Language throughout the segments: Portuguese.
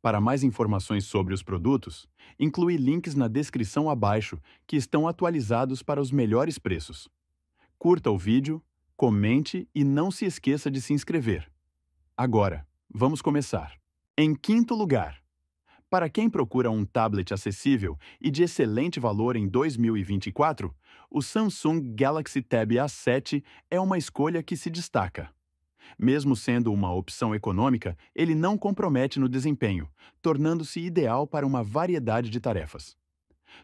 Para mais informações sobre os produtos, inclui links na descrição abaixo que estão atualizados para os melhores preços. Curta o vídeo, comente e não se esqueça de se inscrever. Agora, vamos começar. Em quinto lugar, para quem procura um tablet acessível e de excelente valor em 2024, o Samsung Galaxy Tab A7 é uma escolha que se destaca. Mesmo sendo uma opção econômica, ele não compromete no desempenho, tornando-se ideal para uma variedade de tarefas.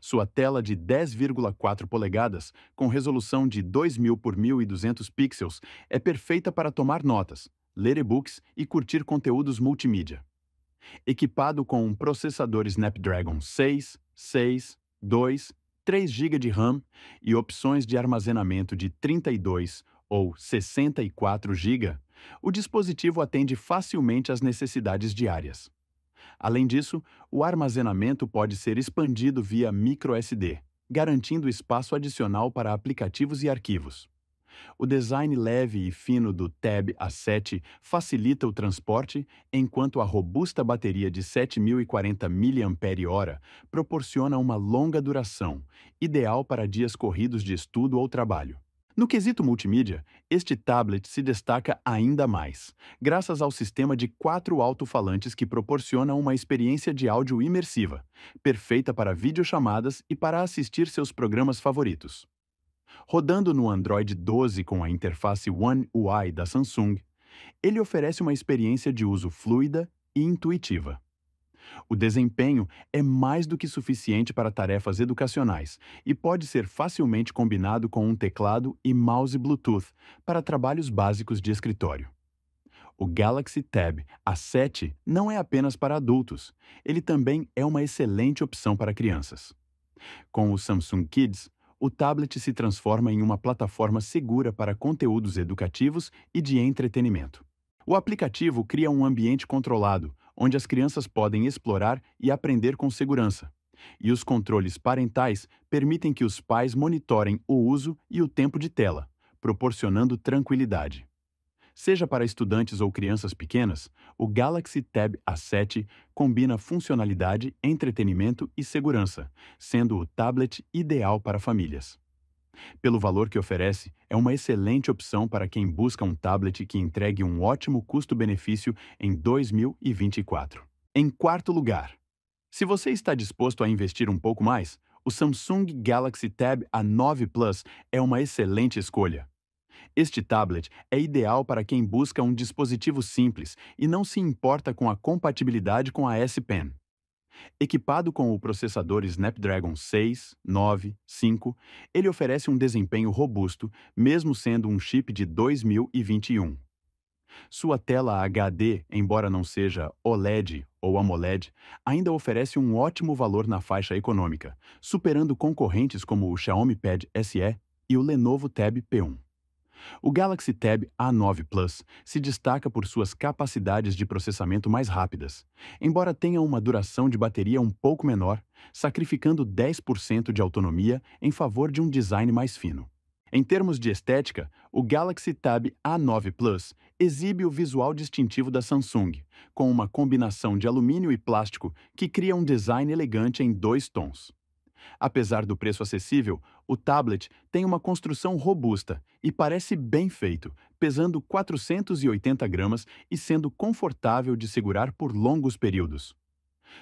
Sua tela de 10,4 polegadas, com resolução de 2000 por 1200 pixels, é perfeita para tomar notas, ler e-books e curtir conteúdos multimídia. Equipado com um processador Snapdragon 6, 6, 2, 3 GB de RAM e opções de armazenamento de 32 ou 64 GB, o dispositivo atende facilmente às necessidades diárias. Além disso, o armazenamento pode ser expandido via microSD, garantindo espaço adicional para aplicativos e arquivos. O design leve e fino do Tab A7 facilita o transporte, enquanto a robusta bateria de 7040 mAh proporciona uma longa duração, ideal para dias corridos de estudo ou trabalho. No quesito multimídia, este tablet se destaca ainda mais, graças ao sistema de quatro alto-falantes que proporciona uma experiência de áudio imersiva, perfeita para videochamadas e para assistir seus programas favoritos. Rodando no Android 12 com a interface One UI da Samsung, ele oferece uma experiência de uso fluida e intuitiva. O desempenho é mais do que suficiente para tarefas educacionais e pode ser facilmente combinado com um teclado e mouse Bluetooth para trabalhos básicos de escritório. O Galaxy Tab A7 não é apenas para adultos, ele também é uma excelente opção para crianças. Com o Samsung Kids, o tablet se transforma em uma plataforma segura para conteúdos educativos e de entretenimento. O aplicativo cria um ambiente controlado, onde as crianças podem explorar e aprender com segurança. E os controles parentais permitem que os pais monitorem o uso e o tempo de tela, proporcionando tranquilidade. Seja para estudantes ou crianças pequenas, o Galaxy Tab A7 combina funcionalidade, entretenimento e segurança, sendo o tablet ideal para famílias. Pelo valor que oferece, é uma excelente opção para quem busca um tablet que entregue um ótimo custo-benefício em 2024. Em quarto lugar, se você está disposto a investir um pouco mais, o Samsung Galaxy Tab A9 Plus é uma excelente escolha. Este tablet é ideal para quem busca um dispositivo simples e não se importa com a compatibilidade com a S Pen. Equipado com o processador Snapdragon 6, 9, 5, ele oferece um desempenho robusto, mesmo sendo um chip de 2021. Sua tela HD, embora não seja OLED ou AMOLED, ainda oferece um ótimo valor na faixa econômica, superando concorrentes como o Xiaomi Pad SE e o Lenovo Tab P1. O Galaxy Tab A9 Plus se destaca por suas capacidades de processamento mais rápidas, embora tenha uma duração de bateria um pouco menor, sacrificando 10% de autonomia em favor de um design mais fino. Em termos de estética, o Galaxy Tab A9 Plus exibe o visual distintivo da Samsung, com uma combinação de alumínio e plástico que cria um design elegante em dois tons. Apesar do preço acessível, o tablet tem uma construção robusta e parece bem feito, pesando 480 gramas e sendo confortável de segurar por longos períodos.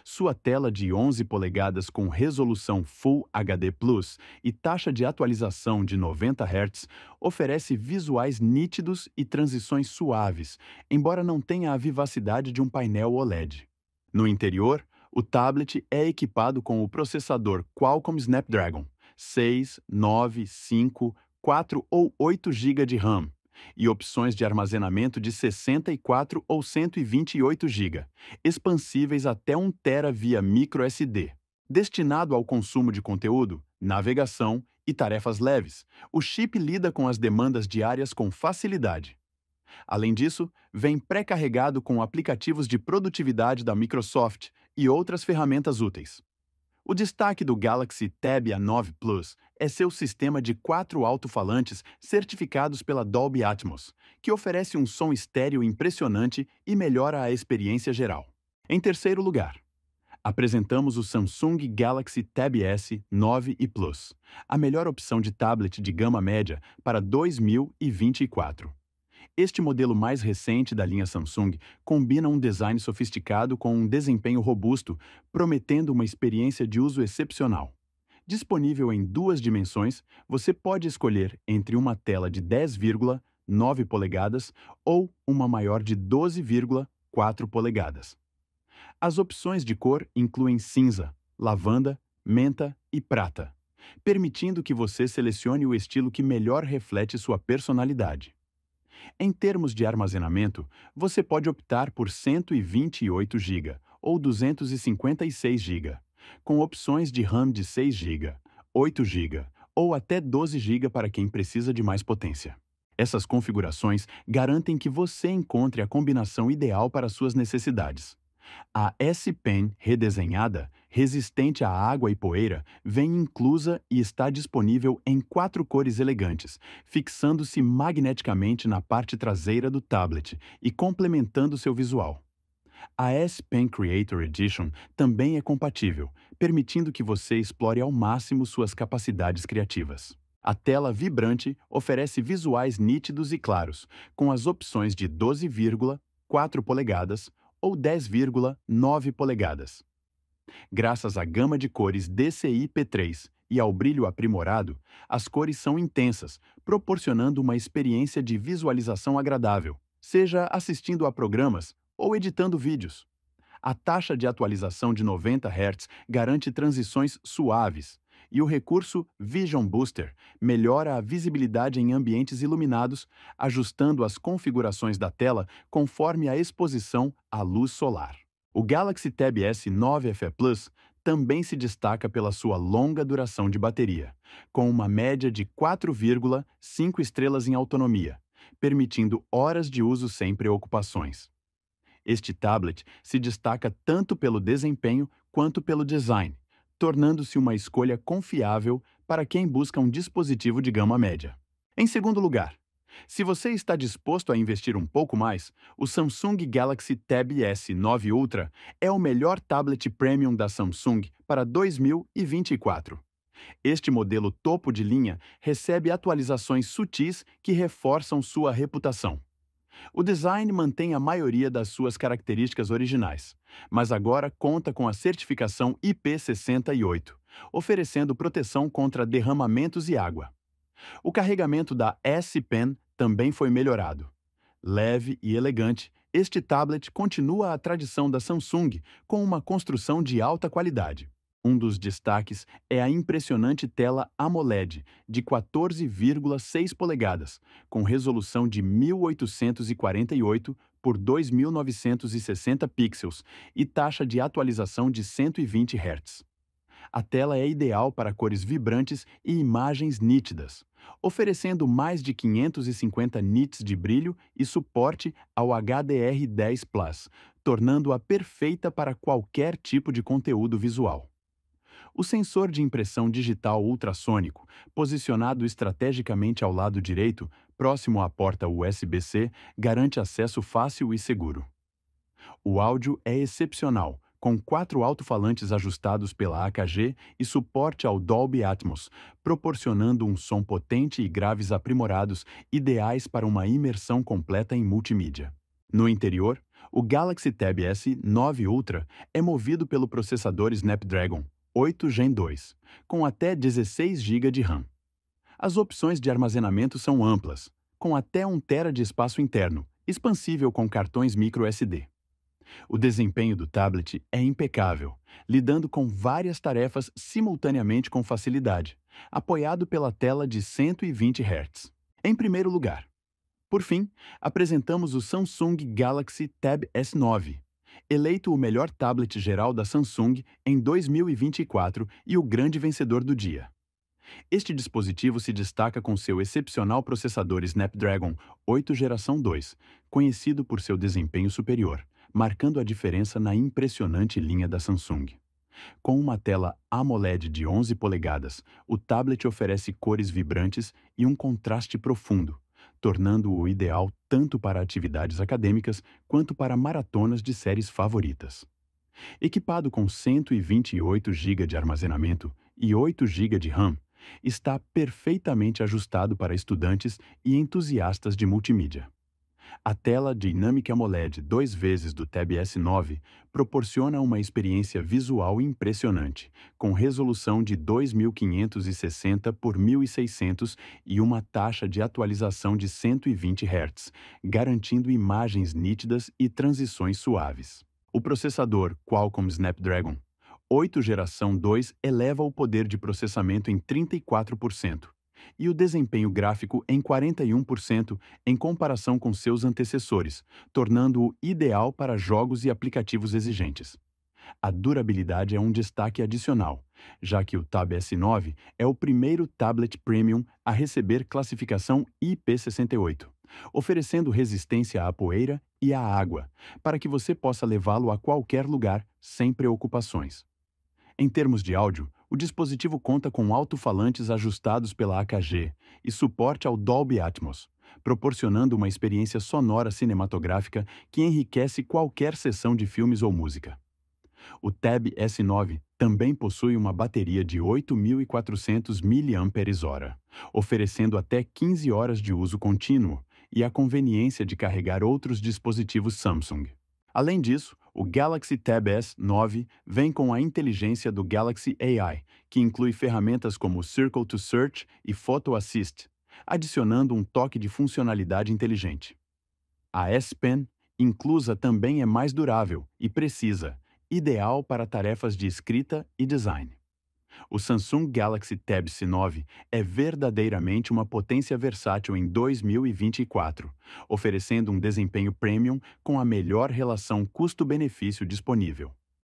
Sua tela de 11 polegadas com resolução Full HD Plus e taxa de atualização de 90 Hz oferece visuais nítidos e transições suaves, embora não tenha a vivacidade de um painel OLED. No interior, o tablet é equipado com o processador Qualcomm Snapdragon 6, 9, 5, 4 ou 8 GB de RAM e opções de armazenamento de 64 ou 128 GB, expansíveis até 1 TB via microSD. Destinado ao consumo de conteúdo, navegação e tarefas leves, o chip lida com as demandas diárias com facilidade. Além disso, vem pré-carregado com aplicativos de produtividade da Microsoft, e outras ferramentas úteis. O destaque do Galaxy Tab A9 Plus é seu sistema de quatro alto-falantes certificados pela Dolby Atmos, que oferece um som estéreo impressionante e melhora a experiência geral. Em terceiro lugar, apresentamos o Samsung Galaxy Tab S 9 e Plus, a melhor opção de tablet de gama média para 2024. Este modelo mais recente da linha Samsung combina um design sofisticado com um desempenho robusto, prometendo uma experiência de uso excepcional. Disponível em duas dimensões, você pode escolher entre uma tela de 10,9 polegadas ou uma maior de 12,4 polegadas. As opções de cor incluem cinza, lavanda, menta e prata, permitindo que você selecione o estilo que melhor reflete sua personalidade. Em termos de armazenamento, você pode optar por 128 GB ou 256 GB, com opções de RAM de 6 GB, 8 GB ou até 12 GB para quem precisa de mais potência. Essas configurações garantem que você encontre a combinação ideal para suas necessidades. A S Pen redesenhada resistente à água e poeira, vem inclusa e está disponível em quatro cores elegantes, fixando-se magneticamente na parte traseira do tablet e complementando seu visual. A S Pen Creator Edition também é compatível, permitindo que você explore ao máximo suas capacidades criativas. A tela vibrante oferece visuais nítidos e claros, com as opções de 12,4 polegadas ou 10,9 polegadas. Graças à gama de cores DCI-P3 e ao brilho aprimorado, as cores são intensas, proporcionando uma experiência de visualização agradável, seja assistindo a programas ou editando vídeos. A taxa de atualização de 90 Hz garante transições suaves, e o recurso Vision Booster melhora a visibilidade em ambientes iluminados, ajustando as configurações da tela conforme a exposição à luz solar. O Galaxy Tab S9 FE Plus também se destaca pela sua longa duração de bateria, com uma média de 4,5 estrelas em autonomia, permitindo horas de uso sem preocupações. Este tablet se destaca tanto pelo desempenho quanto pelo design, tornando-se uma escolha confiável para quem busca um dispositivo de gama média. Em segundo lugar, se você está disposto a investir um pouco mais, o Samsung Galaxy Tab S9 Ultra é o melhor tablet premium da Samsung para 2024. Este modelo topo de linha recebe atualizações sutis que reforçam sua reputação. O design mantém a maioria das suas características originais, mas agora conta com a certificação IP68, oferecendo proteção contra derramamentos e água. O carregamento da S Pen também foi melhorado. Leve e elegante, este tablet continua a tradição da Samsung com uma construção de alta qualidade. Um dos destaques é a impressionante tela AMOLED de 14,6 polegadas, com resolução de 1848 por 2960 pixels e taxa de atualização de 120 Hz. A tela é ideal para cores vibrantes e imagens nítidas, oferecendo mais de 550 nits de brilho e suporte ao HDR10 Plus, tornando-a perfeita para qualquer tipo de conteúdo visual. O sensor de impressão digital ultrassônico, posicionado estrategicamente ao lado direito, próximo à porta USB-C, garante acesso fácil e seguro. O áudio é excepcional, com quatro alto-falantes ajustados pela AKG e suporte ao Dolby Atmos, proporcionando um som potente e graves aprimorados, ideais para uma imersão completa em multimídia. No interior, o Galaxy Tab S9 Ultra é movido pelo processador Snapdragon 8 Gen 2, com até 16 GB de RAM. As opções de armazenamento são amplas, com até 1 TB de espaço interno, expansível com cartões microSD. O desempenho do tablet é impecável, lidando com várias tarefas simultaneamente com facilidade, apoiado pela tela de 120 Hz. Em primeiro lugar, por fim, apresentamos o Samsung Galaxy Tab S9, eleito o melhor tablet geral da Samsung em 2024 e o grande vencedor do dia. Este dispositivo se destaca com seu excepcional processador Snapdragon 8 geração 2, conhecido por seu desempenho superior, marcando a diferença na impressionante linha da Samsung. Com uma tela AMOLED de 11 polegadas, o tablet oferece cores vibrantes e um contraste profundo, tornando-o ideal tanto para atividades acadêmicas quanto para maratonas de séries favoritas. Equipado com 128 GB de armazenamento e 8 GB de RAM, está perfeitamente ajustado para estudantes e entusiastas de multimídia. A tela Dynamic AMOLED 2x do Tab S9 proporciona uma experiência visual impressionante, com resolução de 2560 por 1600 e uma taxa de atualização de 120 Hz, garantindo imagens nítidas e transições suaves. O processador Qualcomm Snapdragon 8 geração 2 eleva o poder de processamento em 34%, e o desempenho gráfico em 41% em comparação com seus antecessores, tornando-o ideal para jogos e aplicativos exigentes. A durabilidade é um destaque adicional, já que o Tab S9 é o primeiro tablet premium a receber classificação IP68, oferecendo resistência à poeira e à água, para que você possa levá-lo a qualquer lugar sem preocupações. Em termos de áudio, o dispositivo conta com alto-falantes ajustados pela AKG e suporte ao Dolby Atmos, proporcionando uma experiência sonora cinematográfica que enriquece qualquer sessão de filmes ou música. O Tab S9 também possui uma bateria de 8.400 mAh, oferecendo até 15 horas de uso contínuo e a conveniência de carregar outros dispositivos Samsung. Além disso, o Galaxy Tab S9 vem com a inteligência do Galaxy AI, que inclui ferramentas como Circle to Search e Photo Assist, adicionando um toque de funcionalidade inteligente. A S Pen inclusa também é mais durável e precisa, ideal para tarefas de escrita e design. O Samsung Galaxy Tab S9 é verdadeiramente uma potência versátil em 2024, oferecendo um desempenho premium com a melhor relação custo-benefício disponível.